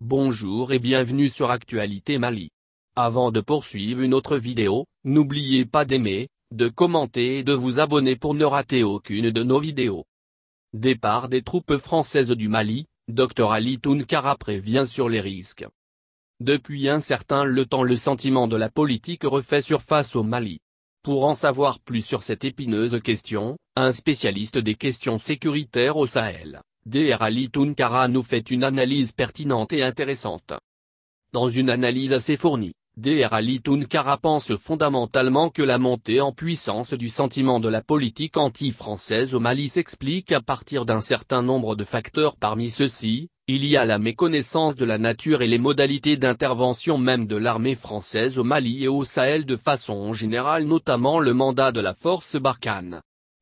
Bonjour et bienvenue sur Actualité Mali. Avant de poursuivre une autre vidéo, n'oubliez pas d'aimer, de commenter et de vous abonner pour ne rater aucune de nos vidéos. Départ des troupes françaises du Mali, Dr Ali Tounkara prévient sur les risques. Depuis un certain le temps le sentiment de la politique refait surface au Mali. Pour en savoir plus sur cette épineuse question, un spécialiste des questions sécuritaires au Sahel. Dr Ali nous fait une analyse pertinente et intéressante. Dans une analyse assez fournie, Dr Ali Tunkara pense fondamentalement que la montée en puissance du sentiment de la politique anti-française au Mali s'explique à partir d'un certain nombre de facteurs parmi ceux-ci, il y a la méconnaissance de la nature et les modalités d'intervention même de l'armée française au Mali et au Sahel de façon générale notamment le mandat de la force Barkhane,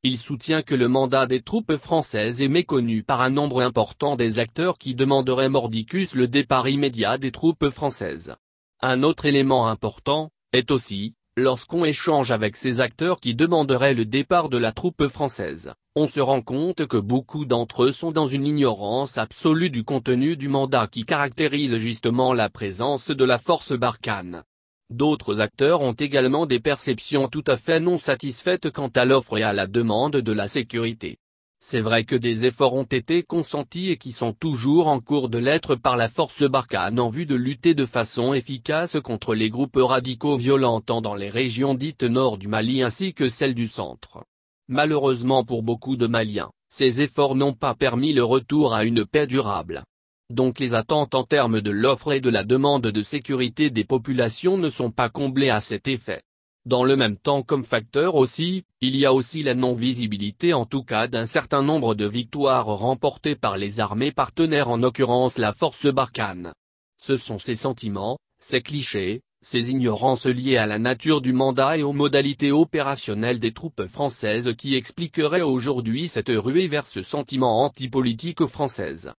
il soutient que le mandat des troupes françaises est méconnu par un nombre important des acteurs qui demanderaient mordicus le départ immédiat des troupes françaises. Un autre élément important, est aussi, lorsqu'on échange avec ces acteurs qui demanderaient le départ de la troupe française, on se rend compte que beaucoup d'entre eux sont dans une ignorance absolue du contenu du mandat qui caractérise justement la présence de la force Barkhane. D'autres acteurs ont également des perceptions tout à fait non satisfaites quant à l'offre et à la demande de la sécurité. C'est vrai que des efforts ont été consentis et qui sont toujours en cours de l'être par la force Barkhane en vue de lutter de façon efficace contre les groupes radicaux violents dans les régions dites nord du Mali ainsi que celles du centre. Malheureusement pour beaucoup de Maliens, ces efforts n'ont pas permis le retour à une paix durable donc les attentes en termes de l'offre et de la demande de sécurité des populations ne sont pas comblées à cet effet. Dans le même temps comme facteur aussi, il y a aussi la non-visibilité en tout cas d'un certain nombre de victoires remportées par les armées partenaires en occurrence la force Barkhane. Ce sont ces sentiments, ces clichés, ces ignorances liées à la nature du mandat et aux modalités opérationnelles des troupes françaises qui expliqueraient aujourd'hui cette ruée vers ce sentiment antipolitique française.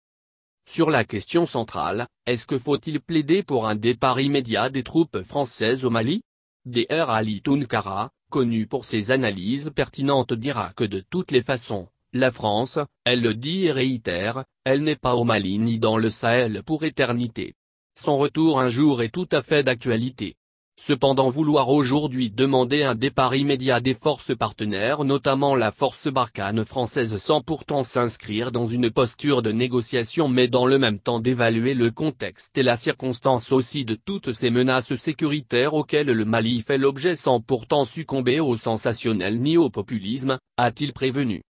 Sur la question centrale, est-ce que faut-il plaider pour un départ immédiat des troupes françaises au Mali Dr Ali Tounkara, connu pour ses analyses pertinentes dira que de toutes les façons, la France, elle le dit et réitère, elle n'est pas au Mali ni dans le Sahel pour éternité. Son retour un jour est tout à fait d'actualité. Cependant vouloir aujourd'hui demander un départ immédiat des forces partenaires notamment la force Barkhane française sans pourtant s'inscrire dans une posture de négociation mais dans le même temps d'évaluer le contexte et la circonstance aussi de toutes ces menaces sécuritaires auxquelles le Mali fait l'objet sans pourtant succomber au sensationnel ni au populisme, a-t-il prévenu.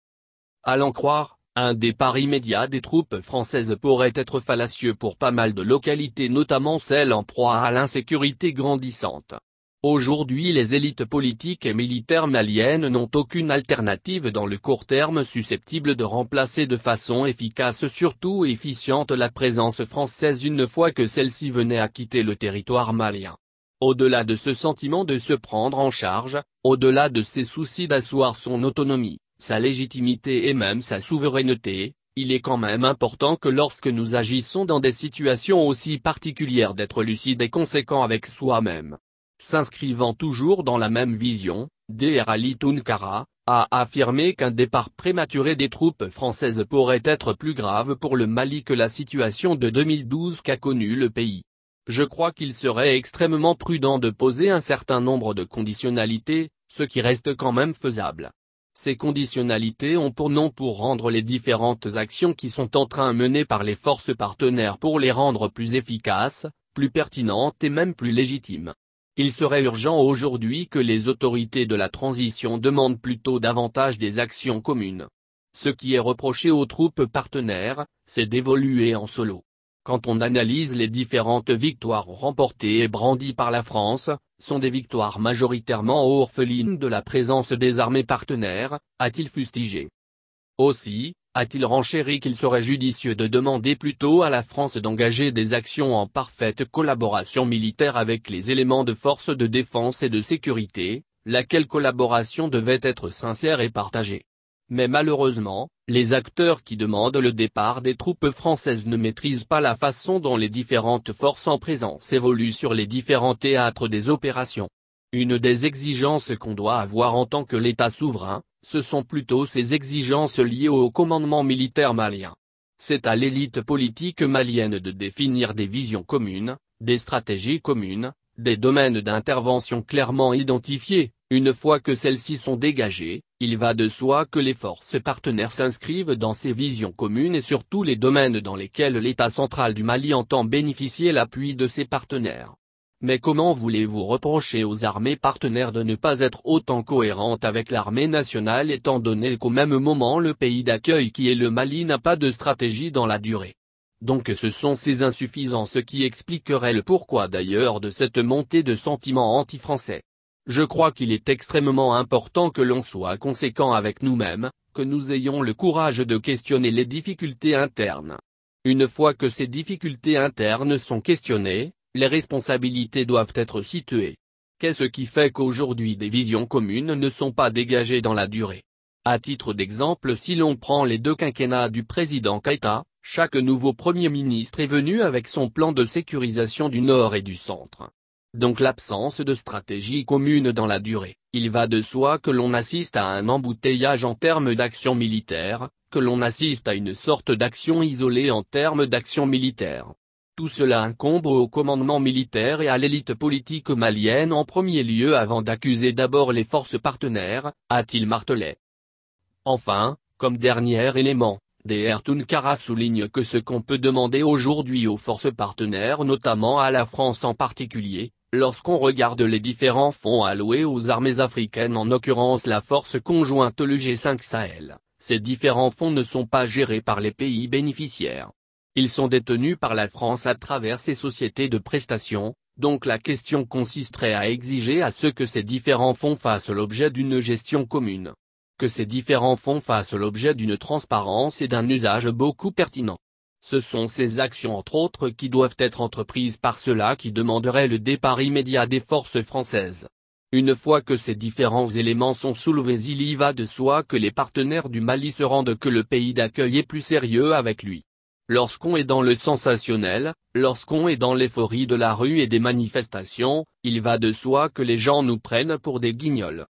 À l'en croire, un départ immédiat des troupes françaises pourrait être fallacieux pour pas mal de localités notamment celles en proie à l'insécurité grandissante. Aujourd'hui les élites politiques et militaires maliennes n'ont aucune alternative dans le court terme susceptible de remplacer de façon efficace surtout efficiente la présence française une fois que celle-ci venait à quitter le territoire malien. Au-delà de ce sentiment de se prendre en charge, au-delà de ses soucis d'asseoir son autonomie, sa légitimité et même sa souveraineté, il est quand même important que lorsque nous agissons dans des situations aussi particulières d'être lucide et conséquent avec soi-même. S'inscrivant toujours dans la même vision, Dr Ali Tunkara, a affirmé qu'un départ prématuré des troupes françaises pourrait être plus grave pour le Mali que la situation de 2012 qu'a connue le pays. Je crois qu'il serait extrêmement prudent de poser un certain nombre de conditionnalités, ce qui reste quand même faisable. Ces conditionnalités ont pour nom pour rendre les différentes actions qui sont en train menées par les forces partenaires pour les rendre plus efficaces, plus pertinentes et même plus légitimes. Il serait urgent aujourd'hui que les autorités de la transition demandent plutôt davantage des actions communes. Ce qui est reproché aux troupes partenaires, c'est d'évoluer en solo. Quand on analyse les différentes victoires remportées et brandies par la France, sont des victoires majoritairement orphelines de la présence des armées partenaires, a-t-il fustigé. Aussi, a-t-il renchéri qu'il serait judicieux de demander plutôt à la France d'engager des actions en parfaite collaboration militaire avec les éléments de force de défense et de sécurité, laquelle collaboration devait être sincère et partagée. Mais malheureusement, les acteurs qui demandent le départ des troupes françaises ne maîtrisent pas la façon dont les différentes forces en présence évoluent sur les différents théâtres des opérations. Une des exigences qu'on doit avoir en tant que l'État souverain, ce sont plutôt ces exigences liées au commandement militaire malien. C'est à l'élite politique malienne de définir des visions communes, des stratégies communes, des domaines d'intervention clairement identifiés, une fois que celles-ci sont dégagées, il va de soi que les forces partenaires s'inscrivent dans ces visions communes et sur tous les domaines dans lesquels l'État central du Mali entend bénéficier l'appui de ses partenaires. Mais comment voulez-vous reprocher aux armées partenaires de ne pas être autant cohérentes avec l'armée nationale étant donné qu'au même moment le pays d'accueil qui est le Mali n'a pas de stratégie dans la durée donc ce sont ces insuffisances qui expliqueraient le pourquoi d'ailleurs de cette montée de sentiments anti-français. Je crois qu'il est extrêmement important que l'on soit conséquent avec nous-mêmes, que nous ayons le courage de questionner les difficultés internes. Une fois que ces difficultés internes sont questionnées, les responsabilités doivent être situées. Qu'est-ce qui fait qu'aujourd'hui des visions communes ne sont pas dégagées dans la durée À titre d'exemple si l'on prend les deux quinquennats du président Kaita, chaque nouveau Premier ministre est venu avec son plan de sécurisation du Nord et du Centre donc l'absence de stratégie commune dans la durée. Il va de soi que l'on assiste à un embouteillage en termes d'action militaire, que l'on assiste à une sorte d'action isolée en termes d'action militaire. Tout cela incombe au commandement militaire et à l'élite politique malienne en premier lieu avant d'accuser d'abord les forces partenaires, a-t-il martelé. Enfin, comme dernier élément, DR Tunkara souligne que ce qu'on peut demander aujourd'hui aux forces partenaires notamment à la France en particulier, Lorsqu'on regarde les différents fonds alloués aux armées africaines en occurrence la force conjointe le G5 Sahel, ces différents fonds ne sont pas gérés par les pays bénéficiaires. Ils sont détenus par la France à travers ses sociétés de prestations, donc la question consisterait à exiger à ce que ces différents fonds fassent l'objet d'une gestion commune. Que ces différents fonds fassent l'objet d'une transparence et d'un usage beaucoup pertinent. Ce sont ces actions entre autres qui doivent être entreprises par ceux-là qui demanderaient le départ immédiat des forces françaises. Une fois que ces différents éléments sont soulevés il y va de soi que les partenaires du Mali se rendent que le pays d'accueil est plus sérieux avec lui. Lorsqu'on est dans le sensationnel, lorsqu'on est dans l'euphorie de la rue et des manifestations, il va de soi que les gens nous prennent pour des guignols.